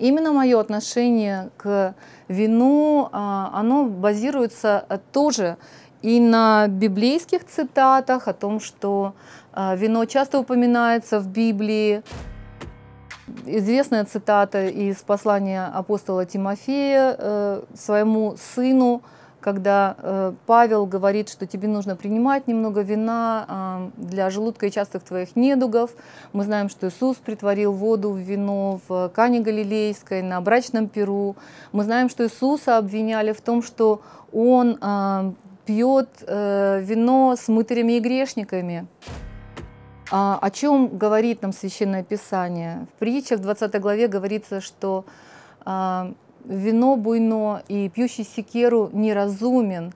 Именно мое отношение к вину, а, оно базируется э, тоже и на библейских цитатах о том, что а, вино часто упоминается в Библии. Известная цитата из послания апостола Тимофея э, своему сыну когда э, Павел говорит, что тебе нужно принимать немного вина э, для желудка и частых твоих недугов. Мы знаем, что Иисус притворил воду в вино в Кане Галилейской, на брачном Перу. Мы знаем, что Иисуса обвиняли в том, что он э, пьет э, вино с мытарями и грешниками. А, о чем говорит нам Священное Писание? В притчах в 20 главе говорится, что э, вино буйно, и пьющий секеру неразумен.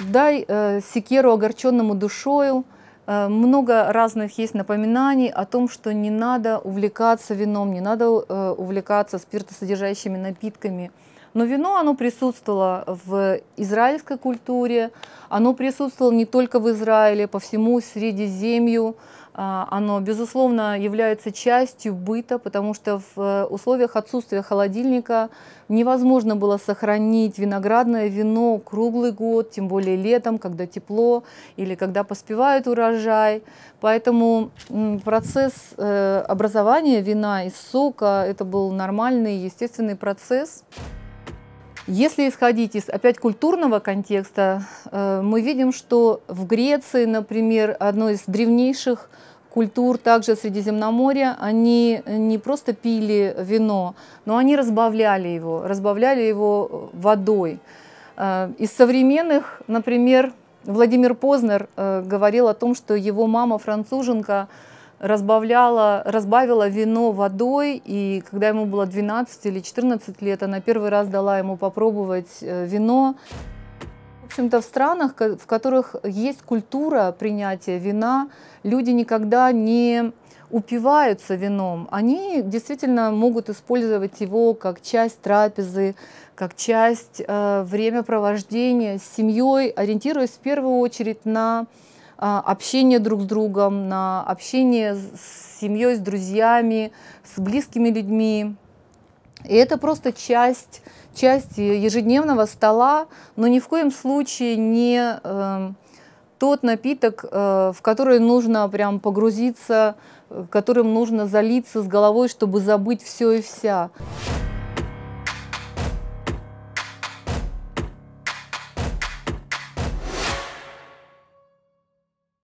Дай э, секеру огорченному душою. Э, много разных есть напоминаний о том, что не надо увлекаться вином, не надо э, увлекаться спиртосодержащими напитками. Но вино, оно присутствовало в израильской культуре, оно присутствовало не только в Израиле, по всему Средиземью. А, оно, безусловно, является частью быта, потому что в э, условиях отсутствия холодильника невозможно было сохранить виноградное вино круглый год, тем более летом, когда тепло или когда поспевает урожай. Поэтому процесс э, образования вина из сока – это был нормальный, естественный процесс. Если исходить из опять культурного контекста, э, мы видим, что в Греции, например, одной из древнейших культур также Средиземноморья, они не просто пили вино, но они разбавляли его, разбавляли его э, водой. Э, из современных, например, Владимир Познер говорил о том, что его мама француженка – разбавляла, разбавила вино водой, и когда ему было 12 или 14 лет, она первый раз дала ему попробовать э, вино. В общем-то, в странах, в которых есть культура принятия вина, люди никогда не упиваются вином, они действительно могут использовать его как часть трапезы, как часть э, времяпровождения с семьей, ориентируясь в первую очередь на а, общение друг с другом, на общение с семьей, с друзьями, с близкими людьми. И это просто часть, часть ежедневного стола, но ни в коем случае не э, тот напиток, э, в который нужно прям погрузиться, э, которым нужно залиться с головой, чтобы забыть все и вся.